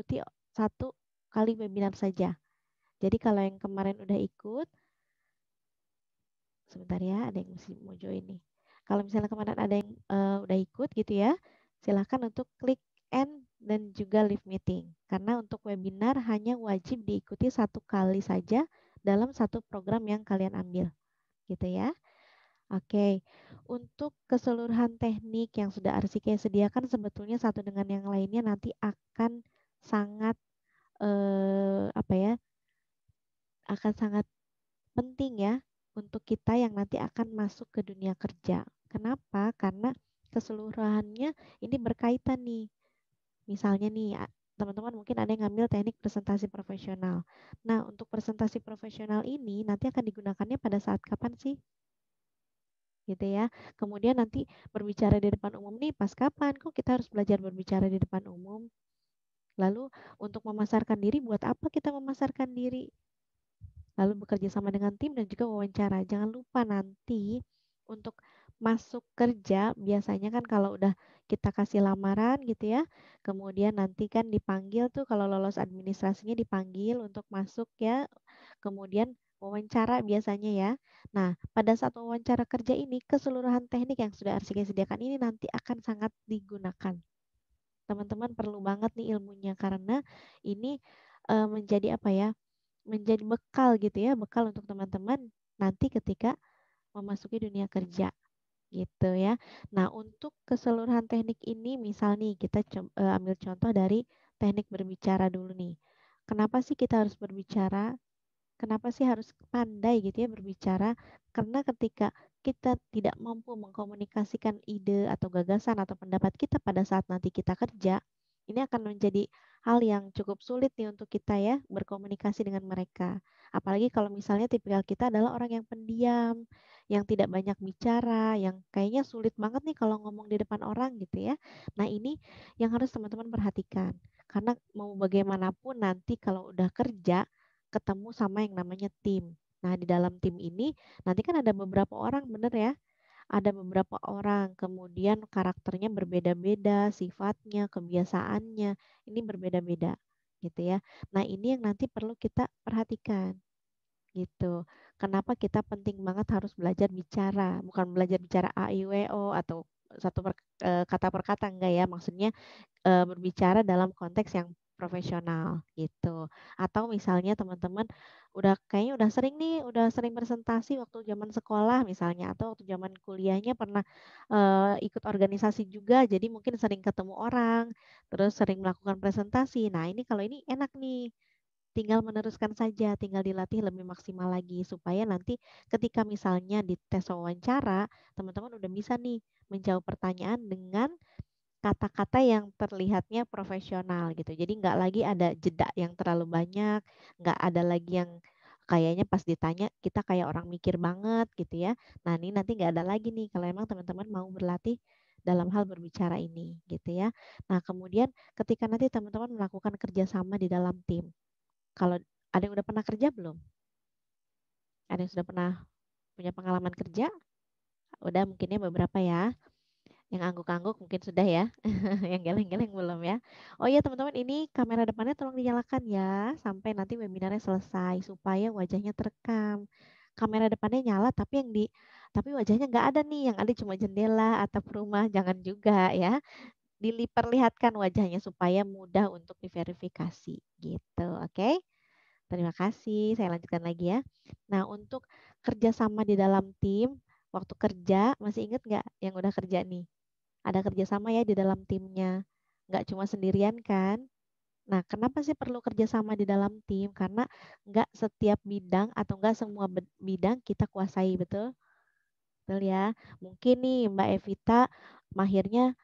mengikuti satu kali webinar saja. Jadi kalau yang kemarin udah ikut, sebentar ya, ada yang masih mau join nih. Kalau misalnya kemarin ada yang uh, udah ikut gitu ya, silahkan untuk klik end dan juga leave meeting. Karena untuk webinar hanya wajib diikuti satu kali saja dalam satu program yang kalian ambil. Gitu ya. Oke, untuk keseluruhan teknik yang sudah RCK sediakan sebetulnya satu dengan yang lainnya nanti akan sangat eh, apa ya akan sangat penting ya untuk kita yang nanti akan masuk ke dunia kerja. Kenapa? Karena keseluruhannya ini berkaitan nih. Misalnya nih teman-teman mungkin ada yang ngambil teknik presentasi profesional. Nah, untuk presentasi profesional ini nanti akan digunakannya pada saat kapan sih? gitu ya. Kemudian nanti berbicara di depan umum nih pas kapan? Kok kita harus belajar berbicara di depan umum? Lalu untuk memasarkan diri, buat apa kita memasarkan diri? Lalu bekerja sama dengan tim dan juga wawancara. Jangan lupa nanti untuk masuk kerja biasanya kan kalau udah kita kasih lamaran gitu ya. Kemudian nanti kan dipanggil tuh kalau lolos administrasinya dipanggil untuk masuk ya. Kemudian wawancara biasanya ya. Nah, pada saat wawancara kerja ini keseluruhan teknik yang sudah RCG sediakan ini nanti akan sangat digunakan teman-teman perlu banget nih ilmunya karena ini uh, menjadi apa ya? menjadi bekal gitu ya, bekal untuk teman-teman nanti ketika memasuki dunia kerja gitu ya. Nah, untuk keseluruhan teknik ini misal nih kita co- eh, ambil contoh dari teknik berbicara dulu nih. Kenapa sih kita harus berbicara? Kenapa sih harus pandai gitu ya berbicara? Karena ketika kita tidak mampu mengkomunikasikan ide atau gagasan atau pendapat kita pada saat nanti kita kerja, ini akan menjadi hal yang cukup sulit nih untuk kita ya berkomunikasi dengan mereka. Apalagi kalau misalnya tipikal kita adalah orang yang pendiam, yang tidak banyak bicara, yang kayaknya sulit banget nih kalau ngomong di depan orang gitu ya. Nah, ini yang harus teman-teman perhatikan. Karena mau bagaimanapun nanti kalau udah kerja ketemu sama yang namanya tim Nah, di dalam tim ini nanti kan ada beberapa orang bener ya. Ada beberapa orang, kemudian karakternya berbeda-beda, sifatnya, kebiasaannya, ini berbeda-beda gitu ya. Nah, ini yang nanti perlu kita perhatikan. Gitu. Kenapa kita penting banget harus belajar bicara, bukan belajar bicara A I W O atau satu per, e, kata per kata enggak ya maksudnya e, berbicara dalam konteks yang profesional gitu. Atau misalnya teman-teman udah kayaknya udah sering nih, udah sering presentasi waktu zaman sekolah misalnya atau waktu zaman kuliahnya pernah uh, ikut organisasi juga, jadi mungkin sering ketemu orang, terus sering melakukan presentasi. Nah, ini kalau ini enak nih tinggal meneruskan saja, tinggal dilatih lebih maksimal lagi supaya nanti ketika misalnya di tes wawancara, teman-teman udah bisa nih menjawab pertanyaan dengan kata-kata yang terlihatnya profesional gitu. Jadi nggak lagi ada jeda yang terlalu banyak, nggak ada lagi yang kayaknya pas ditanya kita kayak orang mikir banget gitu ya. Nah ini nanti nggak ada lagi nih kalau emang teman-teman mau berlatih dalam hal berbicara ini gitu ya. Nah kemudian ketika nanti teman-teman melakukan kerjasama di dalam tim, kalau ada yang udah pernah kerja belum? Ada yang sudah pernah punya pengalaman kerja? Udah mungkinnya beberapa ya. Yang angguk-angguk mungkin sudah ya. yang geleng-geleng belum ya. Oh iya teman-teman ini kamera depannya tolong dinyalakan ya. Sampai nanti webinarnya selesai. Supaya wajahnya terekam. Kamera depannya nyala tapi yang di tapi wajahnya nggak ada nih. Yang ada cuma jendela atau rumah. Jangan juga ya. Diperlihatkan wajahnya supaya mudah untuk diverifikasi gitu. Oke. Okay? Terima kasih. Saya lanjutkan lagi ya. Nah, untuk kerjasama di dalam tim, waktu kerja, masih ingat nggak yang udah kerja nih? ada kerjasama ya di dalam timnya. Nggak cuma sendirian kan? Nah, kenapa sih perlu kerjasama di dalam tim? Karena nggak setiap bidang atau nggak semua bidang kita kuasai, betul? Betul ya. Mungkin nih Mbak Evita mahirnya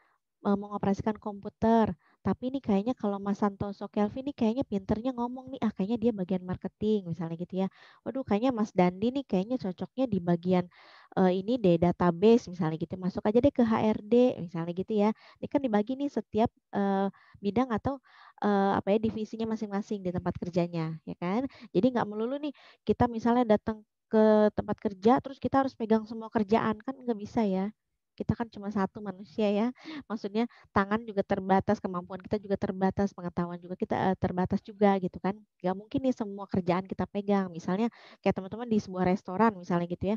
e, mengoperasikan komputer, tapi ini kayaknya kalau Mas Santoso Kelvin ini kayaknya pinternya ngomong nih ah kayaknya dia bagian marketing misalnya gitu ya waduh kayaknya Mas Dandi nih kayaknya cocoknya di bagian uh, ini deh database misalnya gitu masuk aja deh ke HRD misalnya gitu ya ini kan dibagi nih setiap uh, bidang atau uh, apa ya divisinya masing-masing di tempat kerjanya ya kan jadi nggak melulu nih kita misalnya datang ke tempat kerja terus kita harus pegang semua kerjaan kan nggak bisa ya kita kan cuma satu manusia ya maksudnya tangan juga terbatas kemampuan kita juga terbatas pengetahuan juga kita uh, terbatas juga gitu kan nggak mungkin nih semua kerjaan kita pegang misalnya kayak teman-teman di sebuah restoran misalnya gitu ya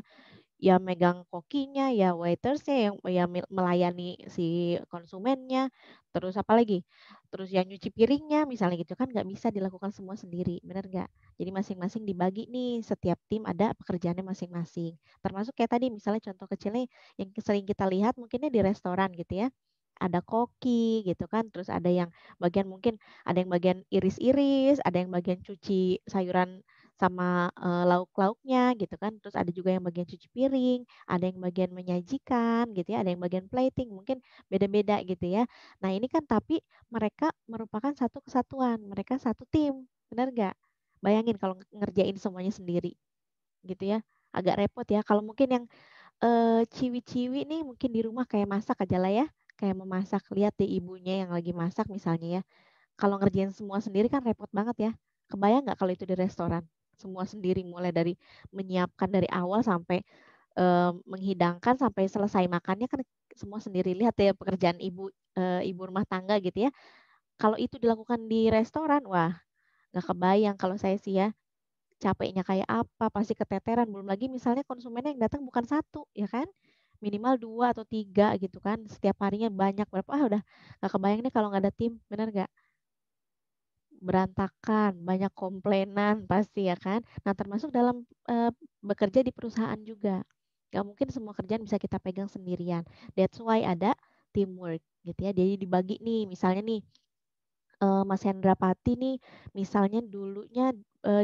ya megang kokinya, ya waitersnya yang ya melayani si konsumennya, terus apa lagi, terus yang nyuci piringnya misalnya gitu kan nggak bisa dilakukan semua sendiri, benar nggak? Jadi masing-masing dibagi nih, setiap tim ada pekerjaannya masing-masing. Termasuk kayak tadi misalnya contoh kecilnya yang sering kita lihat mungkinnya di restoran gitu ya, ada koki gitu kan terus ada yang bagian mungkin ada yang bagian iris-iris ada yang bagian cuci sayuran sama uh, lauk-lauknya gitu kan. Terus ada juga yang bagian cuci piring, ada yang bagian menyajikan gitu ya, ada yang bagian plating, mungkin beda-beda gitu ya. Nah, ini kan tapi mereka merupakan satu kesatuan, mereka satu tim. Benar nggak? Bayangin kalau ngerjain semuanya sendiri. Gitu ya. Agak repot ya. Kalau mungkin yang uh, ciwi-ciwi nih mungkin di rumah kayak masak aja lah ya kayak memasak lihat di ibunya yang lagi masak misalnya ya kalau ngerjain semua sendiri kan repot banget ya kebayang nggak kalau itu di restoran semua sendiri mulai dari menyiapkan dari awal sampai e, menghidangkan sampai selesai makannya kan semua sendiri lihat ya pekerjaan ibu e, ibu rumah tangga gitu ya kalau itu dilakukan di restoran wah nggak kebayang kalau saya sih ya capeknya kayak apa pasti keteteran belum lagi misalnya konsumennya yang datang bukan satu ya kan minimal dua atau tiga gitu kan setiap harinya banyak berapa ah udah nggak kebayang nih kalau nggak ada tim benar nggak berantakan, banyak komplainan pasti ya kan. Nah termasuk dalam e, bekerja di perusahaan juga. Gak mungkin semua kerjaan bisa kita pegang sendirian. That's why ada teamwork gitu ya. Jadi dibagi nih misalnya nih Mas Mas Pati nih misalnya dulunya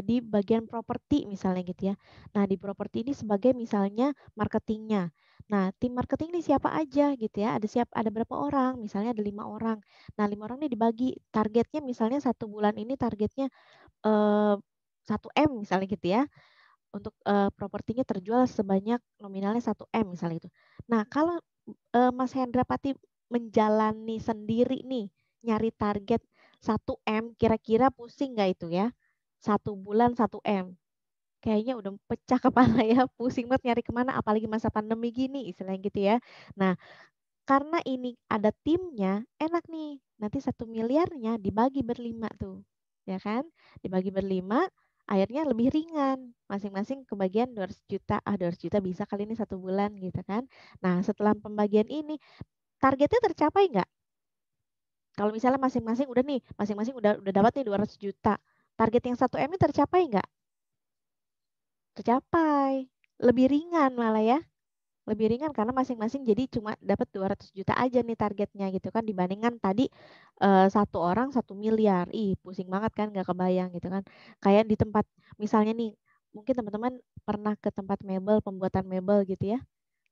di bagian properti misalnya gitu ya. Nah di properti ini sebagai misalnya marketingnya. Nah, tim marketing ini siapa aja gitu ya? Ada siap ada berapa orang? Misalnya ada lima orang. Nah, lima orang ini dibagi targetnya misalnya satu bulan ini targetnya eh, satu eh, m misalnya gitu ya. Untuk eh, propertinya terjual sebanyak nominalnya satu m misalnya itu. Nah, kalau eh, Mas Hendra Pati menjalani sendiri nih nyari target satu m kira-kira pusing nggak itu ya? Satu bulan satu m kayaknya udah pecah kepala ya, pusing banget nyari kemana, apalagi masa pandemi gini, istilahnya gitu ya. Nah, karena ini ada timnya, enak nih. Nanti satu miliarnya dibagi berlima tuh, ya kan? Dibagi berlima, akhirnya lebih ringan. Masing-masing kebagian 200 juta, ah 200 juta bisa kali ini satu bulan gitu kan. Nah setelah pembagian ini, targetnya tercapai nggak? Kalau misalnya masing-masing udah nih, masing-masing udah udah dapat nih 200 juta. Target yang 1 M ini tercapai nggak? tercapai. Lebih ringan malah ya. Lebih ringan karena masing-masing jadi cuma dapat 200 juta aja nih targetnya gitu kan dibandingkan tadi uh, satu orang satu miliar. Ih, pusing banget kan nggak kebayang gitu kan. Kayak di tempat misalnya nih mungkin teman-teman pernah ke tempat mebel pembuatan mebel gitu ya.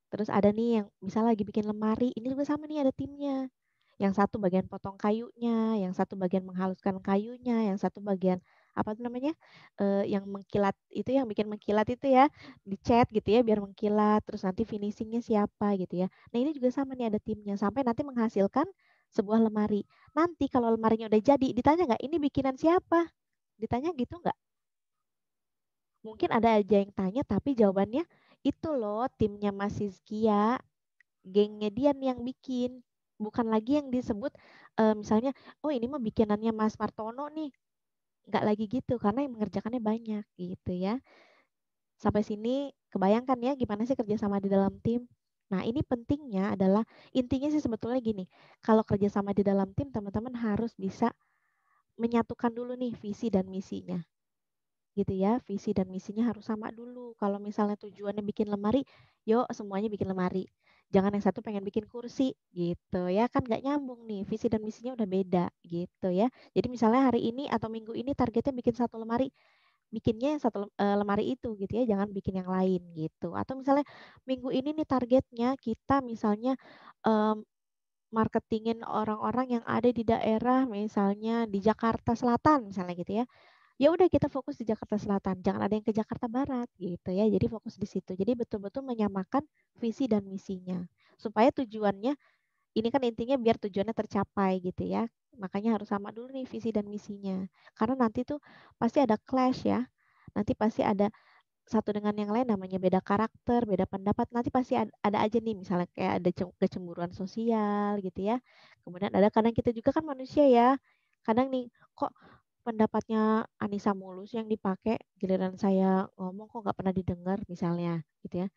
Terus ada nih yang misal lagi bikin lemari, ini juga sama nih ada timnya. Yang satu bagian potong kayunya, yang satu bagian menghaluskan kayunya, yang satu bagian apa tuh namanya uh, yang mengkilat itu ya, yang bikin mengkilat itu ya dicat gitu ya biar mengkilat terus nanti finishingnya siapa gitu ya nah ini juga sama nih ada timnya sampai nanti menghasilkan sebuah lemari nanti kalau lemarinya udah jadi ditanya nggak ini bikinan siapa ditanya gitu nggak mungkin ada aja yang tanya tapi jawabannya itu loh timnya Mas Hizkia gengnya dia nih yang bikin bukan lagi yang disebut misalnya oh ini mah bikinannya Mas Martono nih nggak lagi gitu karena yang mengerjakannya banyak gitu ya. Sampai sini kebayangkan ya gimana sih kerjasama di dalam tim? Nah, ini pentingnya adalah intinya sih sebetulnya gini. Kalau kerjasama di dalam tim, teman-teman harus bisa menyatukan dulu nih visi dan misinya. Gitu ya, visi dan misinya harus sama dulu. Kalau misalnya tujuannya bikin lemari, yuk semuanya bikin lemari jangan yang satu pengen bikin kursi gitu ya kan nggak nyambung nih visi dan misinya udah beda gitu ya jadi misalnya hari ini atau minggu ini targetnya bikin satu lemari bikinnya yang satu eh, lemari itu gitu ya jangan bikin yang lain gitu atau misalnya minggu ini nih targetnya kita misalnya um, marketingin orang-orang yang ada di daerah misalnya di Jakarta Selatan misalnya gitu ya ya udah kita fokus di Jakarta Selatan, jangan ada yang ke Jakarta Barat gitu ya. Jadi fokus di situ. Jadi betul-betul menyamakan visi dan misinya supaya tujuannya ini kan intinya biar tujuannya tercapai gitu ya. Makanya harus sama dulu nih visi dan misinya. Karena nanti tuh pasti ada clash ya. Nanti pasti ada satu dengan yang lain namanya beda karakter, beda pendapat. Nanti pasti ada, ada aja nih misalnya kayak ada kecemburuan sosial gitu ya. Kemudian ada kadang kita juga kan manusia ya. Kadang nih kok pendapatnya Anissa Mulus yang dipakai giliran saya ngomong kok nggak pernah didengar misalnya gitu ya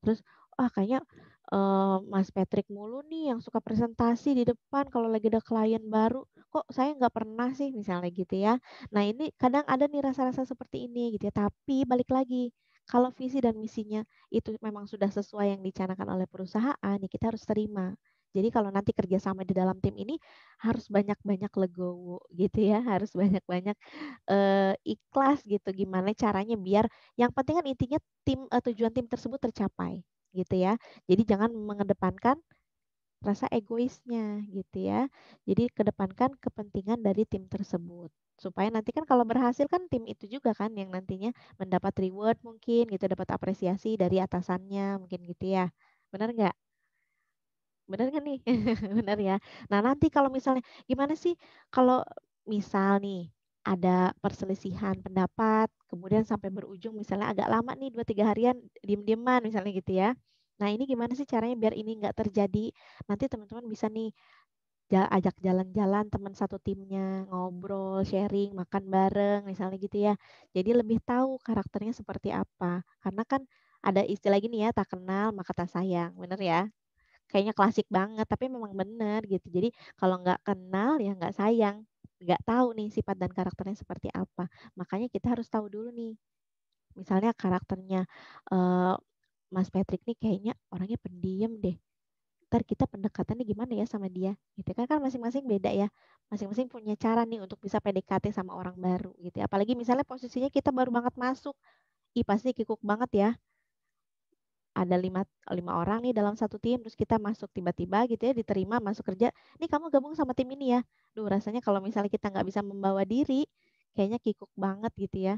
terus ah kayaknya uh, Mas Patrick mulu nih yang suka presentasi di depan kalau lagi ada klien baru kok saya nggak pernah sih misalnya gitu ya nah ini kadang ada nih rasa-rasa seperti ini gitu ya tapi balik lagi kalau visi dan misinya itu memang sudah sesuai yang dicanakan oleh perusahaan ya kita harus terima jadi kalau nanti kerjasama di dalam tim ini harus banyak-banyak legowo gitu ya, harus banyak-banyak uh, ikhlas gitu. Gimana caranya biar yang penting kan intinya tim uh, tujuan tim tersebut tercapai gitu ya. Jadi jangan mengedepankan rasa egoisnya gitu ya. Jadi kedepankan kepentingan dari tim tersebut supaya nanti kan kalau berhasil kan tim itu juga kan yang nantinya mendapat reward mungkin gitu dapat apresiasi dari atasannya mungkin gitu ya. Benar nggak? Benar kan nih? Benar ya. Nah, nanti kalau misalnya gimana sih kalau misal nih ada perselisihan pendapat, kemudian sampai berujung misalnya agak lama nih dua tiga harian diem-dieman misalnya gitu ya. Nah ini gimana sih caranya biar ini nggak terjadi? Nanti teman-teman bisa nih ajak jalan-jalan teman satu timnya ngobrol sharing makan bareng misalnya gitu ya jadi lebih tahu karakternya seperti apa karena kan ada istilah gini ya tak kenal maka tak sayang benar ya kayaknya klasik banget tapi memang benar gitu jadi kalau nggak kenal ya nggak sayang nggak tahu nih sifat dan karakternya seperti apa makanya kita harus tahu dulu nih misalnya karakternya uh, Mas Patrick nih kayaknya orangnya pendiam deh ntar kita pendekatannya gimana ya sama dia gitu kan kan masing-masing beda ya masing-masing punya cara nih untuk bisa PDKT sama orang baru gitu ya. apalagi misalnya posisinya kita baru banget masuk ih pasti kikuk banget ya ada lima, lima orang nih dalam satu tim terus kita masuk tiba-tiba gitu ya diterima masuk kerja nih kamu gabung sama tim ini ya duh rasanya kalau misalnya kita nggak bisa membawa diri kayaknya kikuk banget gitu ya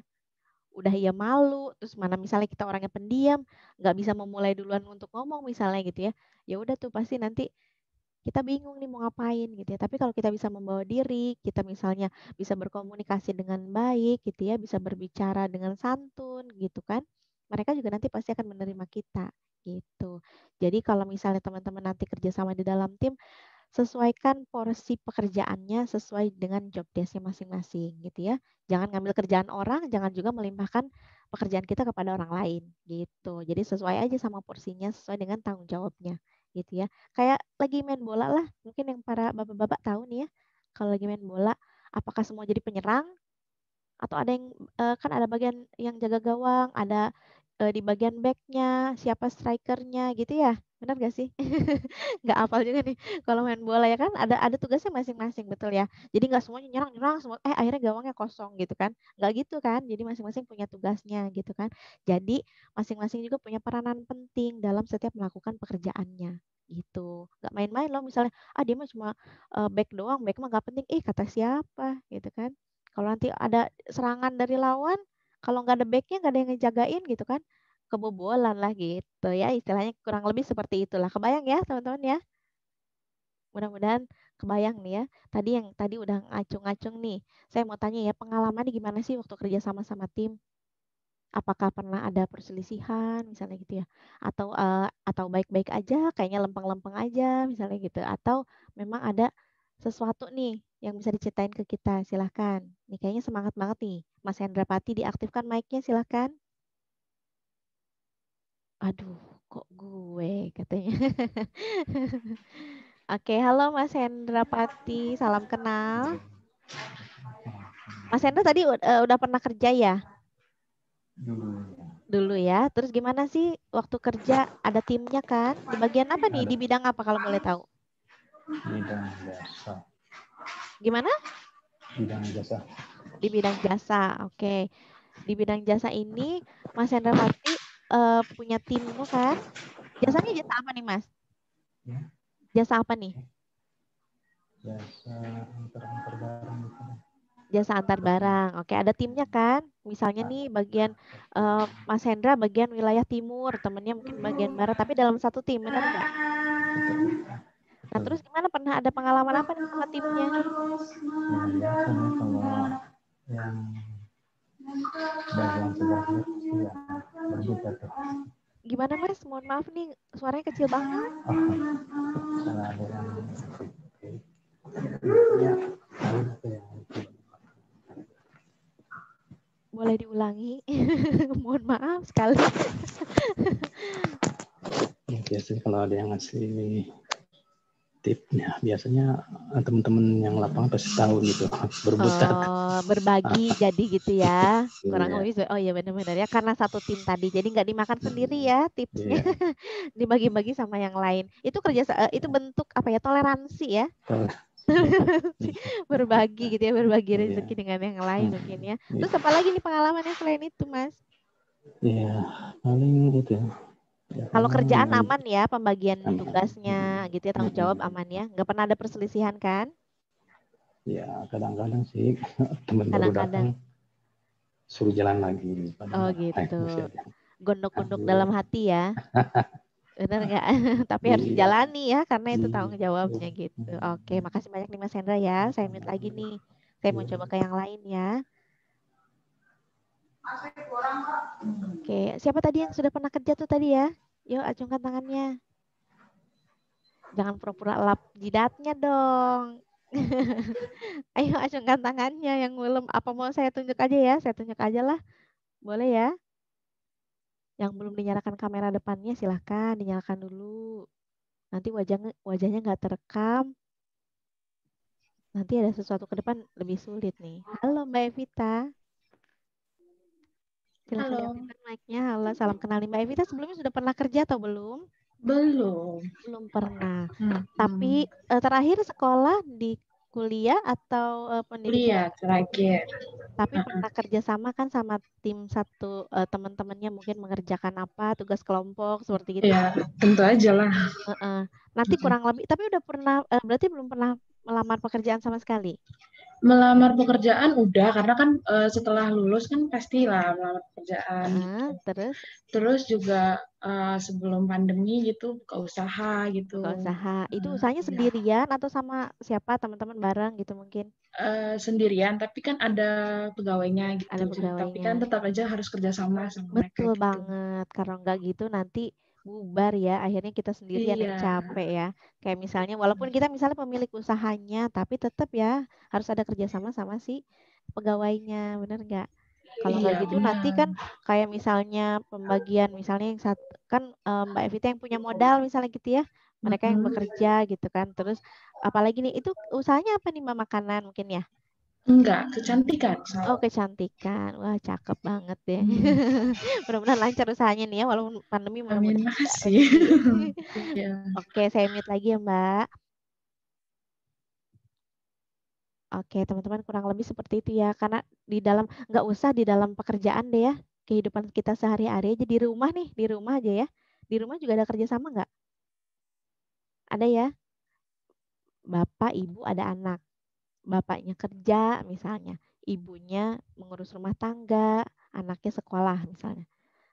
udah ya malu terus mana misalnya kita orangnya pendiam nggak bisa memulai duluan untuk ngomong misalnya gitu ya ya udah tuh pasti nanti kita bingung nih mau ngapain gitu ya tapi kalau kita bisa membawa diri kita misalnya bisa berkomunikasi dengan baik gitu ya bisa berbicara dengan santun gitu kan mereka juga nanti pasti akan menerima kita gitu. Jadi kalau misalnya teman-teman nanti kerjasama di dalam tim, sesuaikan porsi pekerjaannya sesuai dengan job desknya masing-masing gitu ya. Jangan ngambil kerjaan orang, jangan juga melimpahkan pekerjaan kita kepada orang lain gitu. Jadi sesuai aja sama porsinya, sesuai dengan tanggung jawabnya gitu ya. Kayak lagi main bola lah, mungkin yang para bapak-bapak tahu nih ya, kalau lagi main bola, apakah semua jadi penyerang? Atau ada yang eh, kan ada bagian yang jaga gawang, ada uh, di bagian backnya, siapa strikernya gitu ya. Benar gak sih? nggak hafal juga nih kalau main bola ya kan ada ada tugasnya masing-masing betul ya. Jadi nggak semuanya nyerang-nyerang semua eh akhirnya gawangnya kosong gitu kan. Nggak gitu kan. Jadi masing-masing punya tugasnya gitu kan. Jadi masing-masing juga punya peranan penting dalam setiap melakukan pekerjaannya gitu Gak main-main loh misalnya ah dia mah cuma uh, back doang back mah gak penting eh kata siapa gitu kan kalau nanti ada serangan dari lawan kalau nggak ada backnya nggak ada yang ngejagain gitu kan kebobolan lah gitu ya istilahnya kurang lebih seperti itulah kebayang ya teman-teman ya mudah-mudahan kebayang nih ya tadi yang tadi udah ngacung-ngacung nih saya mau tanya ya pengalaman di gimana sih waktu kerja sama sama tim apakah pernah ada perselisihan misalnya gitu ya atau uh, atau baik-baik aja kayaknya lempeng-lempeng aja misalnya gitu atau memang ada sesuatu nih yang bisa diceritain ke kita. Silahkan. Ini kayaknya semangat banget nih. Mas Hendra Pati diaktifkan mic-nya silahkan. Aduh, kok gue katanya. Oke, halo Mas Hendra Pati. Salam kenal. Mas Hendra tadi uh, udah pernah kerja ya? Dulu. Ya. Dulu ya. Terus gimana sih waktu kerja ada timnya kan? Di bagian apa nih? Di bidang apa kalau boleh tahu? bidang jasa. Gimana? Bidang jasa. Di bidang jasa, oke. Okay. Di bidang jasa ini Mas Hendra pasti uh, eh, punya tim kan? Jasanya jasa apa nih Mas? Ya. Jasa apa nih? Jasa antar-antar barang. Jasa antar barang, oke. Ada timnya kan? Misalnya nih bagian uh, Mas Hendra bagian wilayah timur, temennya mungkin bagian barat, tapi dalam satu tim, benar nggak? Nah terus gimana pernah ada pengalaman apa nih sama timnya? Iya, iya, ya, gimana mas? Mohon maaf nih suaranya kecil banget. Oh, boleh diulangi mohon maaf sekali biasanya kalau ada yang ngasih tipnya biasanya eh, teman-teman yang lapang pasti tahu gitu oh, berbagi jadi gitu ya iya. kurang lebih yeah. oh iya benar-benar ya karena satu tim tadi jadi nggak dimakan hmm. sendiri ya tipsnya yeah. dibagi-bagi sama yang lain itu kerja eh, itu bentuk apa ya toleransi ya toleransi. berbagi gitu ya berbagi iya. rezeki dengan yang lain yeah. Hmm. mungkin ya iya. terus apa lagi nih pengalamannya selain itu mas ya paling gitu ya kalau kerjaan hmm. aman ya pembagian aman. Iya. tugasnya gitu ya tanggung jawab hmm. aman ya. Nggak pernah ada perselisihan kan? Ya kadang-kadang sih teman kadang -kadang. datang suruh jalan lagi. Oh gitu. Gondok-gondok dalam hati ya. Benar nggak? Tapi harus iya. dijalani ya karena itu iya, tanggung jawabnya gitu. Oke, makasih banyak nih Mas Hendra ya. Saya mute lagi nih. Saya mau coba ke yang lain ya. Oke, siapa tadi yang sudah pernah kerja tuh tadi ya? Yuk acungkan tangannya. Jangan pura-pura lap jidatnya dong. Ayo acungkan tangannya yang belum apa mau saya tunjuk aja ya? Saya tunjuk aja lah. Boleh ya? Yang belum dinyalakan kamera depannya silahkan dinyalakan dulu. Nanti wajahnya wajahnya nggak terekam. Nanti ada sesuatu ke depan lebih sulit nih. Halo Mbak Evita. Silahkan halo. mic Halo, salam kenal, Mbak Evita. Sebelumnya sudah pernah kerja atau belum? Belum. Belum pernah. Hmm. Tapi uh, terakhir sekolah di kuliah atau uh, pendidikan? Kuliah terakhir. Tapi uh hmm. huh pernah kerja sama kan sama tim satu uh, teman-temannya mungkin mengerjakan apa tugas kelompok seperti itu? Ya tentu aja lah. Uh-uh. Nanti hmm. kurang lebih. Tapi udah pernah berarti belum pernah melamar pekerjaan sama sekali? Melamar pekerjaan udah karena kan uh, setelah lulus kan pastilah melamar pekerjaan. Uh, gitu. Terus? Terus juga uh, sebelum pandemi gitu buka usaha gitu. Buka usaha. Itu ah, usahanya iya. sendirian ya. atau sama siapa teman-teman bareng gitu mungkin? Uh, sendirian tapi kan ada pegawainya gitu. Ada pegawainya. Tapi kan tetap aja harus kerja sama Betul mereka. Betul gitu. banget. Karena nggak gitu nanti bubar ya akhirnya kita sendiri iya. yang capek ya kayak misalnya walaupun kita misalnya pemilik usahanya tapi tetap ya harus ada kerjasama sama si pegawainya bener nggak kalau iya, gitu bener. nanti kan kayak misalnya pembagian misalnya yang satu kan eh, Mbak Evita yang punya modal misalnya gitu ya mereka yang bekerja gitu kan terus apalagi nih itu usahanya apa nih mbak makanan mungkin ya Enggak, kecantikan. Oh, kecantikan. Wah, cakep banget ya. Hmm. mudah-mudahan lancar usahanya nih ya walaupun pandemi mudah iya. Oke, saya mute lagi ya, Mbak. Oke, teman-teman kurang lebih seperti itu ya. Karena di dalam nggak usah di dalam pekerjaan deh ya. Kehidupan kita sehari-hari aja di rumah nih, di rumah aja ya. Di rumah juga ada kerja sama nggak? Ada ya. Bapak, ibu, ada anak bapaknya kerja misalnya, ibunya mengurus rumah tangga, anaknya sekolah misalnya.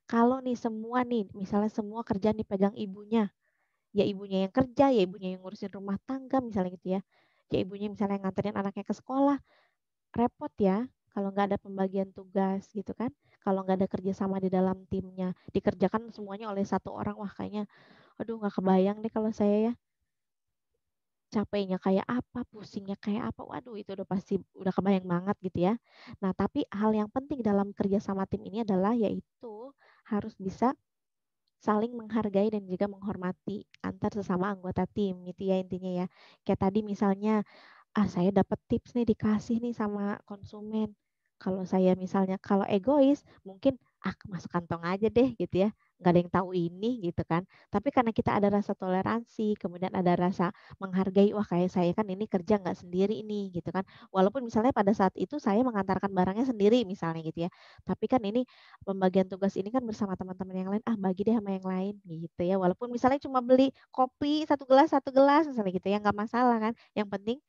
Kalau nih semua nih, misalnya semua kerjaan dipegang ibunya, ya ibunya yang kerja, ya ibunya yang ngurusin rumah tangga misalnya gitu ya, ya ibunya misalnya yang nganterin anaknya ke sekolah, repot ya kalau nggak ada pembagian tugas gitu kan kalau nggak ada kerjasama di dalam timnya dikerjakan semuanya oleh satu orang wah kayaknya aduh nggak kebayang deh kalau saya ya capeknya kayak apa, pusingnya kayak apa, waduh itu udah pasti udah kebayang banget gitu ya. Nah tapi hal yang penting dalam kerja sama tim ini adalah yaitu harus bisa saling menghargai dan juga menghormati antar sesama anggota tim gitu ya intinya ya. Kayak tadi misalnya ah saya dapat tips nih dikasih nih sama konsumen. Kalau saya misalnya kalau egois mungkin ah masuk kantong aja deh gitu ya nggak ada yang tahu ini gitu kan tapi karena kita ada rasa toleransi kemudian ada rasa menghargai wah kayak saya kan ini kerja nggak sendiri ini gitu kan walaupun misalnya pada saat itu saya mengantarkan barangnya sendiri misalnya gitu ya tapi kan ini pembagian tugas ini kan bersama teman-teman yang lain ah bagi deh sama yang lain gitu ya walaupun misalnya cuma beli kopi satu gelas satu gelas misalnya gitu ya nggak masalah kan yang penting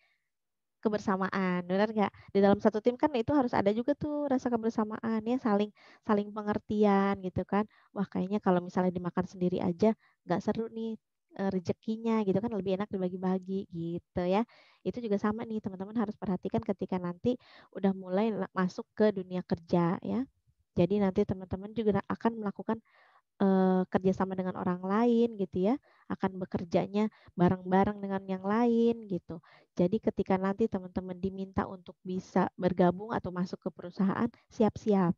kebersamaan benar nggak di dalam satu tim kan itu harus ada juga tuh rasa kebersamaan ya saling saling pengertian gitu kan wah kayaknya kalau misalnya dimakan sendiri aja nggak seru nih e, rezekinya gitu kan lebih enak dibagi-bagi gitu ya itu juga sama nih teman-teman harus perhatikan ketika nanti udah mulai masuk ke dunia kerja ya jadi nanti teman-teman juga akan melakukan uh, kerjasama dengan orang lain gitu ya akan bekerjanya bareng-bareng dengan yang lain gitu jadi ketika nanti teman-teman diminta untuk bisa bergabung atau masuk ke perusahaan siap-siap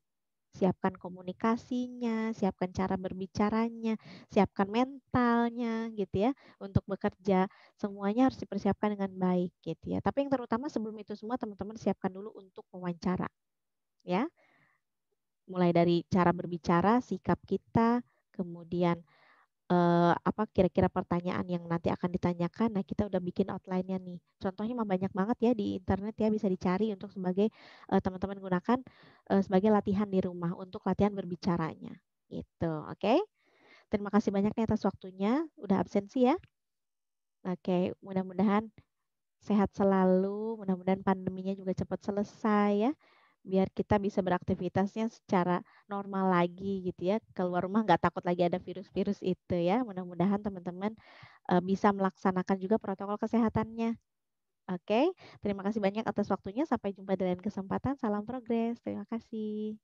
siapkan komunikasinya, siapkan cara berbicaranya, siapkan mentalnya gitu ya untuk bekerja. Semuanya harus dipersiapkan dengan baik gitu ya. Tapi yang terutama sebelum itu semua teman-teman siapkan dulu untuk wawancara. Ya. Mulai dari cara berbicara, sikap kita, kemudian eh, apa kira-kira pertanyaan yang nanti akan ditanyakan. Nah, kita udah bikin outline-nya nih. Contohnya memang banyak banget ya di internet ya bisa dicari untuk sebagai eh, teman-teman eh, gunakan eh, sebagai latihan di rumah untuk latihan berbicaranya. Gitu, oke? Okay? Terima kasih banyak nih atas waktunya. Udah absensi ya. Oke, okay, mudah-mudahan sehat selalu. Mudah-mudahan pandeminya juga cepat selesai ya biar kita bisa beraktivitasnya secara normal lagi gitu ya keluar rumah nggak takut lagi ada virus-virus itu ya mudah-mudahan teman-teman eh, bisa melaksanakan juga protokol kesehatannya oke okay? terima kasih banyak atas waktunya sampai jumpa di lain kesempatan salam progres terima kasih